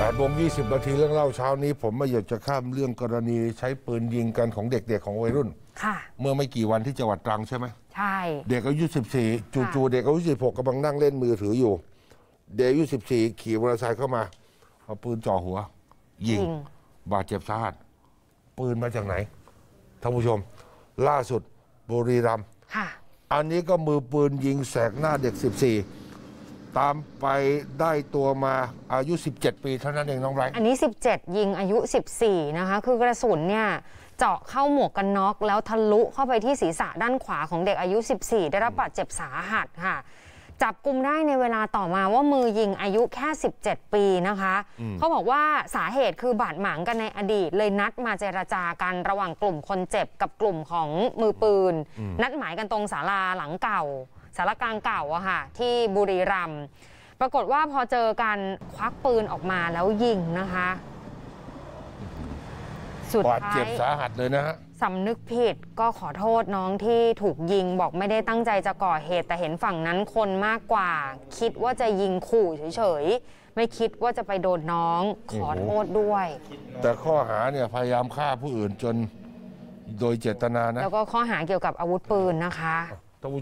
แปดโมงยี่สิบนาทีเรื่องเล่าเช้านี้ผมไม่อยากจะข้ามเรื่องกรณีใช้ปืนยิงกันของเด็กๆของวัยรุ่นค่ะเมื่อไม่กี่วันที่จังหวัดตรังใช่ไหมใช่ เด็กอายุสิบสี่จู่ๆเด็กอายุสิบหกกำลังนั่งเล่นมือถืออยู่ เด็กอายุสิบสี่ขี่มอเตอร์ไซค์เข้ามาเอาปืนจ่อหัว ยิงบาดเจ็บสาหัสปืนมาจากไหนท่านผู้ชม ล่าสุดบุรีรัมย์ค่ะอันนี้ก็มือปืนยิงแสกหน้าเด็ก14ตามไปได้ตัวมาอายุ 17 ปีเท่านั้นเองน้องไร อันนี้ 17 ยิงอายุ 14 นะคะ คือกระสุนเนี่ยเจาะเข้าหมวกกันน็อก แล้วทะลุเข้าไปที่ศีรษะด้านขวาของเด็กอายุ 14 ได้รับบาดเจ็บสาหัสค่ะ จับกลุ่มได้ในเวลาต่อมาว่ามือยิงอายุแค่ 17 ปีนะคะ เขาบอกว่าสาเหตุคือบาดหมางกันในอดีต เลยนัดมาเจรจากันระหว่างกลุ่มคนเจ็บกับกลุ่มของมือปืน นัดหมายกันตรงศาลาหลังเก่าสารกลางเก่าอะค่ะที่บุรีรัมย์ปรากฏว่าพอเจอกัน ควักปืนออกมาแล้วยิงนะคะ สุดท้ายบาดเจ็บสาหัสเลยนะฮะสำนึกผิดก็ขอโทษน้องที่ถูกยิงบอกไม่ได้ตั้งใจจะก่อเหตุแต่เห็นฝั่งนั้นคนมากกว่าคิดว่าจะยิงขู่เฉยๆ ไม่คิดว่าจะไปโดนน้อง ขอโทษด้วย แต่ข้อหาเนี่ยพยายามฆ่าผู้อื่นจนโดยเจตนานะแล้วก็ข้อหาเกี่ยวกับอาวุธปืนนะคะ